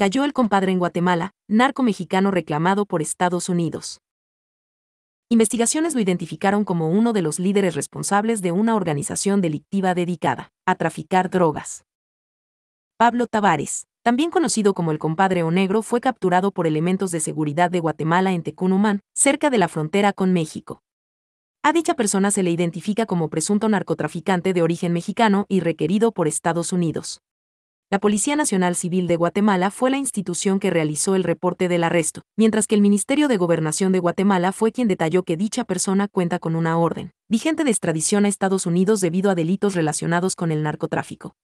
Cayó el compadre en Guatemala, narco mexicano reclamado por Estados Unidos. Investigaciones lo identificaron como uno de los líderes responsables de una organización delictiva dedicada a traficar drogas. Pablo Tavares, también conocido como el compadre o negro, fue capturado por elementos de seguridad de Guatemala en Tecunumán, cerca de la frontera con México. A dicha persona se le identifica como presunto narcotraficante de origen mexicano y requerido por Estados Unidos. La Policía Nacional Civil de Guatemala fue la institución que realizó el reporte del arresto, mientras que el Ministerio de Gobernación de Guatemala fue quien detalló que dicha persona cuenta con una orden vigente de extradición a Estados Unidos debido a delitos relacionados con el narcotráfico.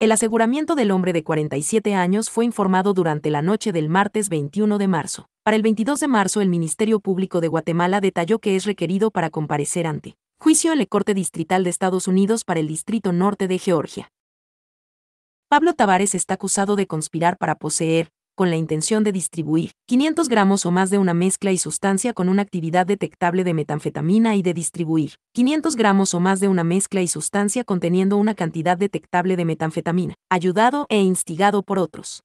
El aseguramiento del hombre de 47 años fue informado durante la noche del martes 21 de marzo. Para el 22 de marzo, el Ministerio Público de Guatemala detalló que es requerido para comparecer ante juicio en la Corte Distrital de Estados Unidos para el Distrito Norte de Georgia. Pablo Tavares está acusado de conspirar para poseer, con la intención de distribuir 500 gramos o más de una mezcla y sustancia con una actividad detectable de metanfetamina y de distribuir 500 gramos o más de una mezcla y sustancia conteniendo una cantidad detectable de metanfetamina, ayudado e instigado por otros.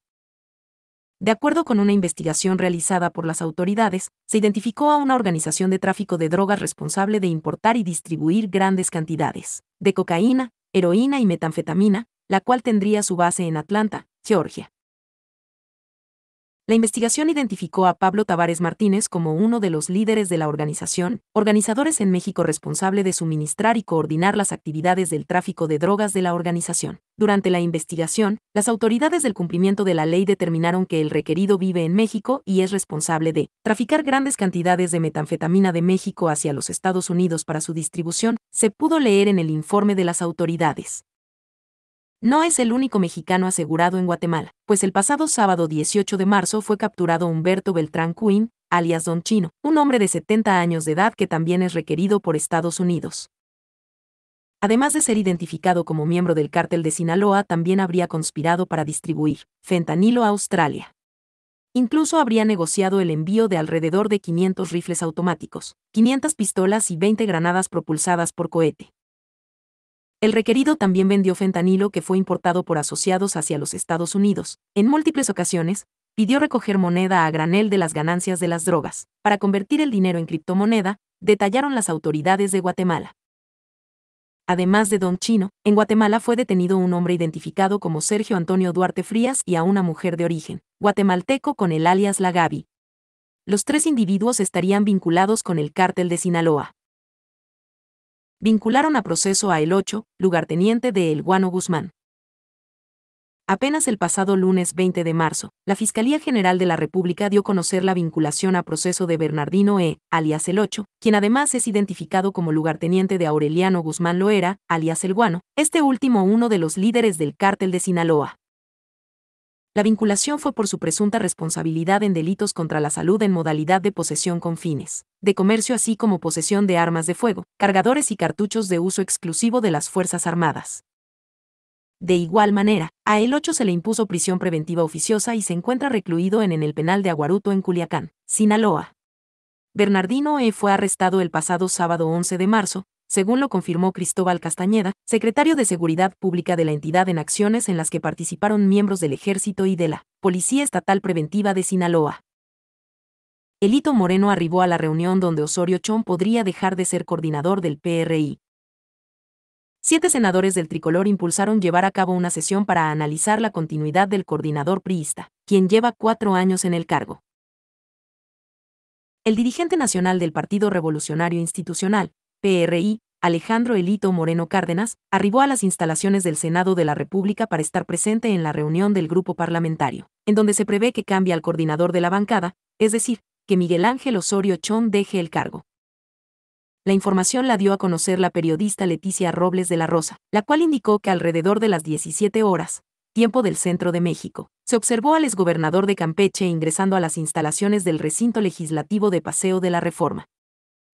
De acuerdo con una investigación realizada por las autoridades, se identificó a una organización de tráfico de drogas responsable de importar y distribuir grandes cantidades de cocaína, heroína y metanfetamina, la cual tendría su base en Atlanta, Georgia. La investigación identificó a Pablo Tavares Martínez como uno de los líderes de la organización, organizadores en México responsable de suministrar y coordinar las actividades del tráfico de drogas de la organización. Durante la investigación, las autoridades del cumplimiento de la ley determinaron que el requerido vive en México y es responsable de traficar grandes cantidades de metanfetamina de México hacia los Estados Unidos para su distribución, se pudo leer en el informe de las autoridades. No es el único mexicano asegurado en Guatemala, pues el pasado sábado 18 de marzo fue capturado Humberto Beltrán Quinn, alias Don Chino, un hombre de 70 años de edad que también es requerido por Estados Unidos. Además de ser identificado como miembro del cártel de Sinaloa, también habría conspirado para distribuir fentanilo a Australia. Incluso habría negociado el envío de alrededor de 500 rifles automáticos, 500 pistolas y 20 granadas propulsadas por cohete. El requerido también vendió fentanilo que fue importado por asociados hacia los Estados Unidos. En múltiples ocasiones, pidió recoger moneda a granel de las ganancias de las drogas. Para convertir el dinero en criptomoneda, detallaron las autoridades de Guatemala. Además de Don Chino, en Guatemala fue detenido un hombre identificado como Sergio Antonio Duarte Frías y a una mujer de origen guatemalteco con el alias Lagabi. Los tres individuos estarían vinculados con el cártel de Sinaloa vincularon a proceso a El 8, lugarteniente de El Guano Guzmán. Apenas el pasado lunes 20 de marzo, la Fiscalía General de la República dio conocer la vinculación a proceso de Bernardino E., alias El 8, quien además es identificado como lugarteniente de Aureliano Guzmán Loera, alias El Guano, este último uno de los líderes del cártel de Sinaloa. La vinculación fue por su presunta responsabilidad en delitos contra la salud en modalidad de posesión con fines de comercio así como posesión de armas de fuego, cargadores y cartuchos de uso exclusivo de las Fuerzas Armadas. De igual manera, a el 8 se le impuso prisión preventiva oficiosa y se encuentra recluido en, el penal de Aguaruto en Culiacán, Sinaloa. Bernardino E. fue arrestado el pasado sábado 11 de marzo, según lo confirmó Cristóbal Castañeda, secretario de Seguridad Pública de la entidad en acciones en las que participaron miembros del Ejército y de la Policía Estatal Preventiva de Sinaloa. Elito Moreno arribó a la reunión donde Osorio Chong podría dejar de ser coordinador del PRI. Siete senadores del tricolor impulsaron llevar a cabo una sesión para analizar la continuidad del coordinador priista, quien lleva cuatro años en el cargo. El dirigente nacional del Partido Revolucionario Institucional, PRI, Alejandro Elito Moreno Cárdenas, arribó a las instalaciones del Senado de la República para estar presente en la reunión del grupo parlamentario, en donde se prevé que cambie al coordinador de la bancada, es decir, que Miguel Ángel Osorio Chón deje el cargo. La información la dio a conocer la periodista Leticia Robles de la Rosa, la cual indicó que alrededor de las 17 horas, tiempo del centro de México, se observó al exgobernador de Campeche ingresando a las instalaciones del recinto legislativo de Paseo de la Reforma,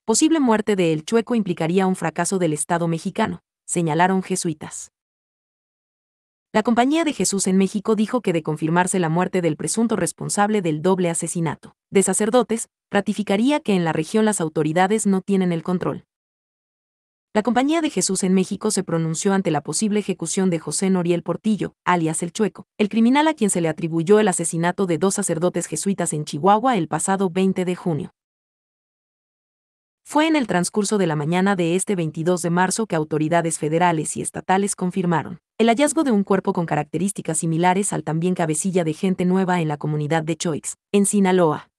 Posible muerte de El Chueco implicaría un fracaso del Estado mexicano, señalaron jesuitas. La Compañía de Jesús en México dijo que de confirmarse la muerte del presunto responsable del doble asesinato de sacerdotes, ratificaría que en la región las autoridades no tienen el control. La Compañía de Jesús en México se pronunció ante la posible ejecución de José Noriel Portillo, alias El Chueco, el criminal a quien se le atribuyó el asesinato de dos sacerdotes jesuitas en Chihuahua el pasado 20 de junio. Fue en el transcurso de la mañana de este 22 de marzo que autoridades federales y estatales confirmaron el hallazgo de un cuerpo con características similares al también cabecilla de gente nueva en la comunidad de Choix, en Sinaloa.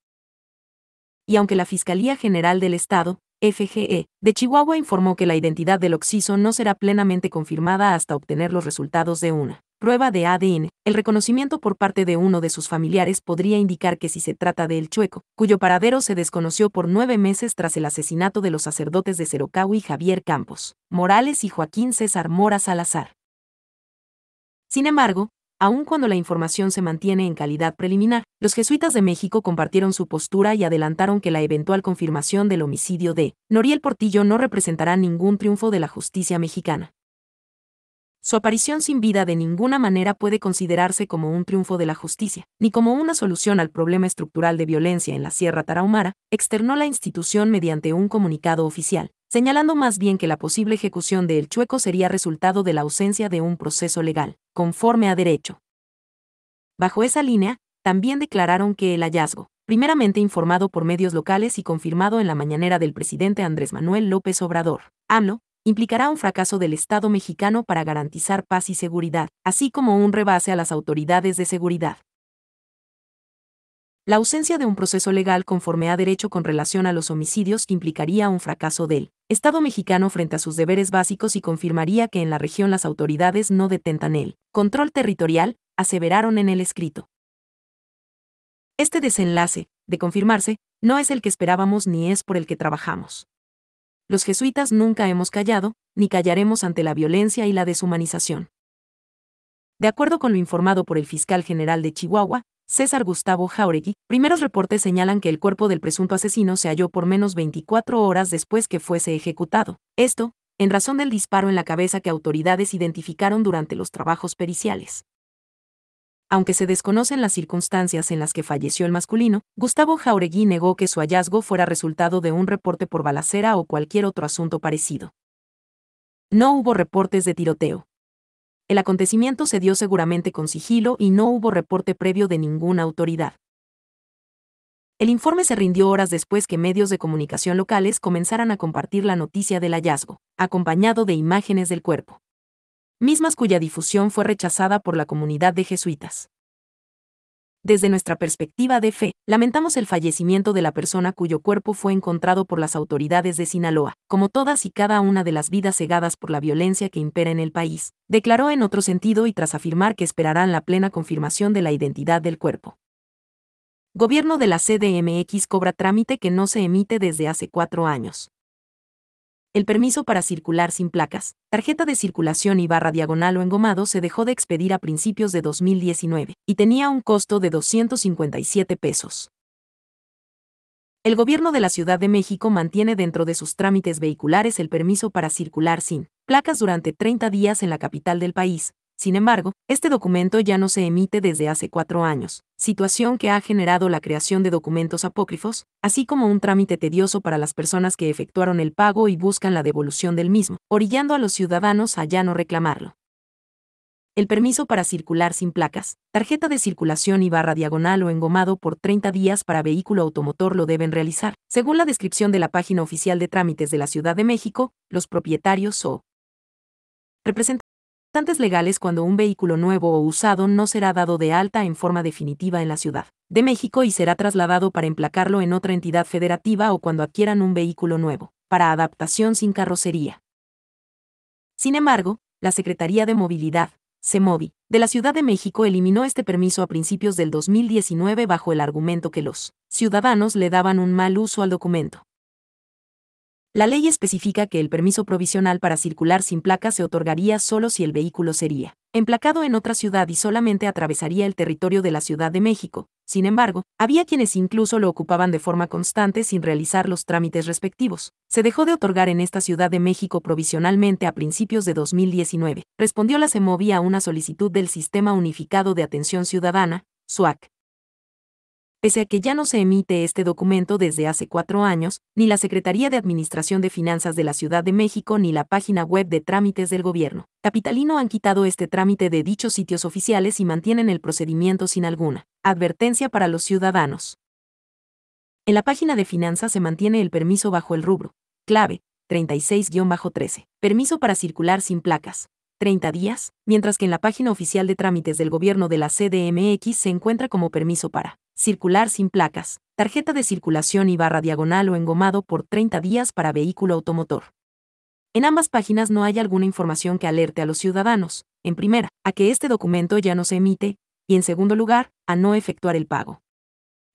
Y aunque la Fiscalía General del Estado, FGE, de Chihuahua informó que la identidad del occiso no será plenamente confirmada hasta obtener los resultados de una Prueba de ADN. El reconocimiento por parte de uno de sus familiares podría indicar que si se trata de El Chueco, cuyo paradero se desconoció por nueve meses tras el asesinato de los sacerdotes de Cerocau y Javier Campos, Morales y Joaquín César Mora Salazar. Sin embargo, aun cuando la información se mantiene en calidad preliminar, los jesuitas de México compartieron su postura y adelantaron que la eventual confirmación del homicidio de Noriel Portillo no representará ningún triunfo de la justicia mexicana. Su aparición sin vida de ninguna manera puede considerarse como un triunfo de la justicia, ni como una solución al problema estructural de violencia en la Sierra Tarahumara, externó la institución mediante un comunicado oficial, señalando más bien que la posible ejecución de El Chueco sería resultado de la ausencia de un proceso legal, conforme a derecho. Bajo esa línea, también declararon que el hallazgo, primeramente informado por medios locales y confirmado en la mañanera del presidente Andrés Manuel López Obrador, AMLO, implicará un fracaso del Estado mexicano para garantizar paz y seguridad, así como un rebase a las autoridades de seguridad. La ausencia de un proceso legal conforme a derecho con relación a los homicidios implicaría un fracaso del Estado mexicano frente a sus deberes básicos y confirmaría que en la región las autoridades no detentan el control territorial, aseveraron en el escrito. Este desenlace, de confirmarse, no es el que esperábamos ni es por el que trabajamos los jesuitas nunca hemos callado, ni callaremos ante la violencia y la deshumanización. De acuerdo con lo informado por el fiscal general de Chihuahua, César Gustavo Jauregui, primeros reportes señalan que el cuerpo del presunto asesino se halló por menos 24 horas después que fuese ejecutado. Esto, en razón del disparo en la cabeza que autoridades identificaron durante los trabajos periciales. Aunque se desconocen las circunstancias en las que falleció el masculino, Gustavo Jauregui negó que su hallazgo fuera resultado de un reporte por balacera o cualquier otro asunto parecido. No hubo reportes de tiroteo. El acontecimiento se dio seguramente con sigilo y no hubo reporte previo de ninguna autoridad. El informe se rindió horas después que medios de comunicación locales comenzaran a compartir la noticia del hallazgo, acompañado de imágenes del cuerpo mismas cuya difusión fue rechazada por la comunidad de jesuitas. Desde nuestra perspectiva de fe, lamentamos el fallecimiento de la persona cuyo cuerpo fue encontrado por las autoridades de Sinaloa, como todas y cada una de las vidas cegadas por la violencia que impera en el país, declaró en otro sentido y tras afirmar que esperarán la plena confirmación de la identidad del cuerpo. Gobierno de la CDMX cobra trámite que no se emite desde hace cuatro años el permiso para circular sin placas, tarjeta de circulación y barra diagonal o engomado se dejó de expedir a principios de 2019 y tenía un costo de 257 pesos. El gobierno de la Ciudad de México mantiene dentro de sus trámites vehiculares el permiso para circular sin placas durante 30 días en la capital del país, sin embargo, este documento ya no se emite desde hace cuatro años, situación que ha generado la creación de documentos apócrifos, así como un trámite tedioso para las personas que efectuaron el pago y buscan la devolución del mismo, orillando a los ciudadanos a ya no reclamarlo. El permiso para circular sin placas, tarjeta de circulación y barra diagonal o engomado por 30 días para vehículo automotor lo deben realizar. Según la descripción de la página oficial de trámites de la Ciudad de México, los propietarios o representantes legales cuando un vehículo nuevo o usado no será dado de alta en forma definitiva en la Ciudad de México y será trasladado para emplacarlo en otra entidad federativa o cuando adquieran un vehículo nuevo, para adaptación sin carrocería. Sin embargo, la Secretaría de Movilidad, CEMOVI, de la Ciudad de México eliminó este permiso a principios del 2019 bajo el argumento que los ciudadanos le daban un mal uso al documento. La ley especifica que el permiso provisional para circular sin placa se otorgaría solo si el vehículo sería emplacado en otra ciudad y solamente atravesaría el territorio de la Ciudad de México. Sin embargo, había quienes incluso lo ocupaban de forma constante sin realizar los trámites respectivos. Se dejó de otorgar en esta Ciudad de México provisionalmente a principios de 2019, respondió la CEMOVI a una solicitud del Sistema Unificado de Atención Ciudadana, SUAC pese a que ya no se emite este documento desde hace cuatro años, ni la Secretaría de Administración de Finanzas de la Ciudad de México ni la página web de trámites del gobierno. Capitalino han quitado este trámite de dichos sitios oficiales y mantienen el procedimiento sin alguna advertencia para los ciudadanos. En la página de finanzas se mantiene el permiso bajo el rubro, clave, 36-13, permiso para circular sin placas. 30 días, mientras que en la página oficial de trámites del gobierno de la CDMX se encuentra como permiso para circular sin placas, tarjeta de circulación y barra diagonal o engomado por 30 días para vehículo automotor. En ambas páginas no hay alguna información que alerte a los ciudadanos, en primera, a que este documento ya no se emite, y en segundo lugar, a no efectuar el pago.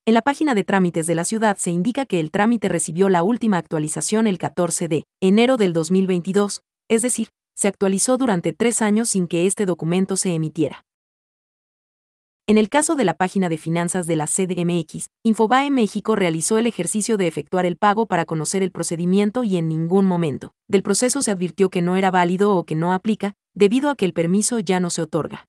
En la página de trámites de la ciudad se indica que el trámite recibió la última actualización el 14 de enero del 2022, es decir, se actualizó durante tres años sin que este documento se emitiera. En el caso de la página de finanzas de la CDMX, Infobae México realizó el ejercicio de efectuar el pago para conocer el procedimiento y en ningún momento del proceso se advirtió que no era válido o que no aplica, debido a que el permiso ya no se otorga.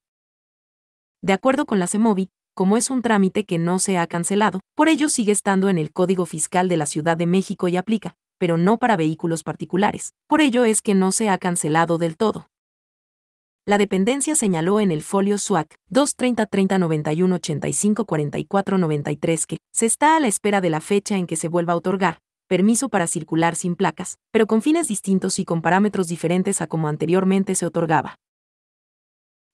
De acuerdo con la CEMOVI, como es un trámite que no se ha cancelado, por ello sigue estando en el Código Fiscal de la Ciudad de México y aplica, pero no para vehículos particulares. Por ello es que no se ha cancelado del todo. La dependencia señaló en el folio SWAC 230 que se está a la espera de la fecha en que se vuelva a otorgar permiso para circular sin placas, pero con fines distintos y con parámetros diferentes a como anteriormente se otorgaba.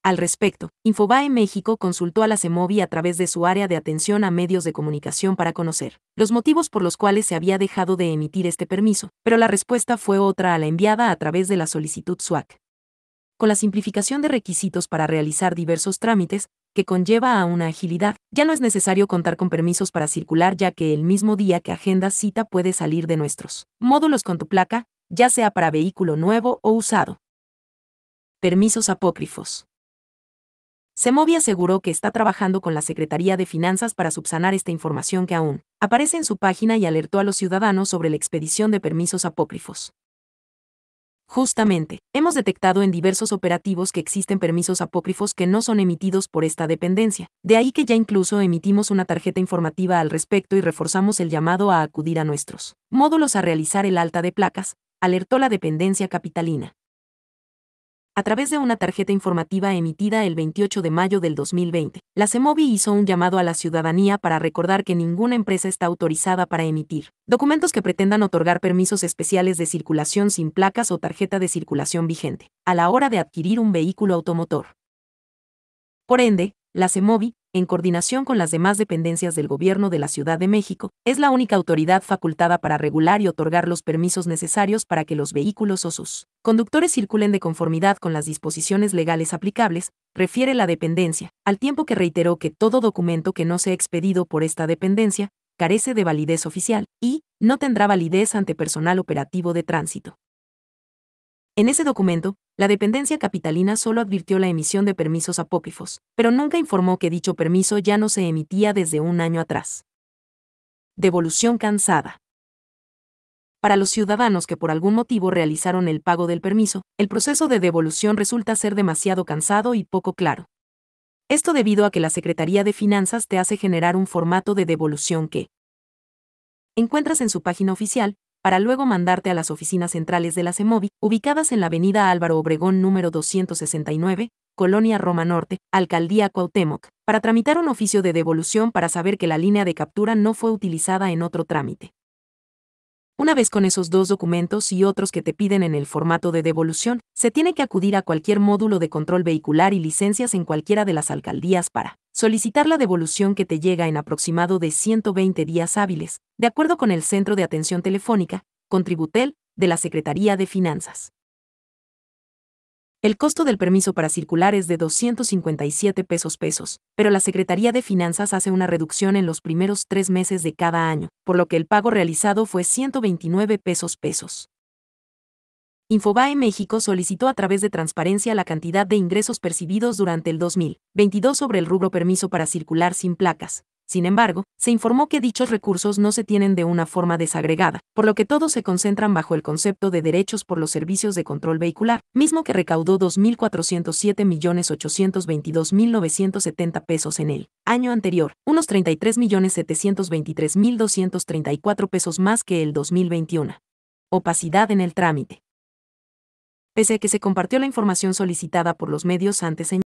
Al respecto, Infobae México consultó a la CEMOVI a través de su área de atención a medios de comunicación para conocer los motivos por los cuales se había dejado de emitir este permiso, pero la respuesta fue otra a la enviada a través de la solicitud SWAC con la simplificación de requisitos para realizar diversos trámites, que conlleva a una agilidad. Ya no es necesario contar con permisos para circular ya que el mismo día que agendas cita puede salir de nuestros módulos con tu placa, ya sea para vehículo nuevo o usado. Permisos apócrifos. Semovi aseguró que está trabajando con la Secretaría de Finanzas para subsanar esta información que aún aparece en su página y alertó a los ciudadanos sobre la expedición de permisos apócrifos. Justamente, hemos detectado en diversos operativos que existen permisos apócrifos que no son emitidos por esta dependencia, de ahí que ya incluso emitimos una tarjeta informativa al respecto y reforzamos el llamado a acudir a nuestros módulos a realizar el alta de placas, alertó la dependencia capitalina. A través de una tarjeta informativa emitida el 28 de mayo del 2020, la CEMOVI hizo un llamado a la ciudadanía para recordar que ninguna empresa está autorizada para emitir documentos que pretendan otorgar permisos especiales de circulación sin placas o tarjeta de circulación vigente a la hora de adquirir un vehículo automotor. Por ende, la CEMOVI en coordinación con las demás dependencias del Gobierno de la Ciudad de México, es la única autoridad facultada para regular y otorgar los permisos necesarios para que los vehículos o sus conductores circulen de conformidad con las disposiciones legales aplicables, refiere la dependencia, al tiempo que reiteró que todo documento que no sea expedido por esta dependencia carece de validez oficial y no tendrá validez ante personal operativo de tránsito. En ese documento, la dependencia capitalina solo advirtió la emisión de permisos apócrifos, pero nunca informó que dicho permiso ya no se emitía desde un año atrás. Devolución cansada. Para los ciudadanos que por algún motivo realizaron el pago del permiso, el proceso de devolución resulta ser demasiado cansado y poco claro. Esto debido a que la Secretaría de Finanzas te hace generar un formato de devolución que encuentras en su página oficial, para luego mandarte a las oficinas centrales de la CEMOVI, ubicadas en la avenida Álvaro Obregón número 269, Colonia Roma Norte, Alcaldía Cuauhtémoc, para tramitar un oficio de devolución para saber que la línea de captura no fue utilizada en otro trámite. Una vez con esos dos documentos y otros que te piden en el formato de devolución, se tiene que acudir a cualquier módulo de control vehicular y licencias en cualquiera de las alcaldías para solicitar la devolución que te llega en aproximado de 120 días hábiles, de acuerdo con el Centro de Atención Telefónica, Contributel, de la Secretaría de Finanzas. El costo del permiso para circular es de 257 pesos pesos, pero la Secretaría de Finanzas hace una reducción en los primeros tres meses de cada año, por lo que el pago realizado fue 129 pesos pesos. Infobae México solicitó a través de transparencia la cantidad de ingresos percibidos durante el 2022 sobre el rubro permiso para circular sin placas. Sin embargo, se informó que dichos recursos no se tienen de una forma desagregada, por lo que todos se concentran bajo el concepto de derechos por los servicios de control vehicular, mismo que recaudó 2.407.822.970 pesos en el año anterior, unos 33.723.234 pesos más que el 2021. Opacidad en el trámite pese a que se compartió la información solicitada por los medios antes en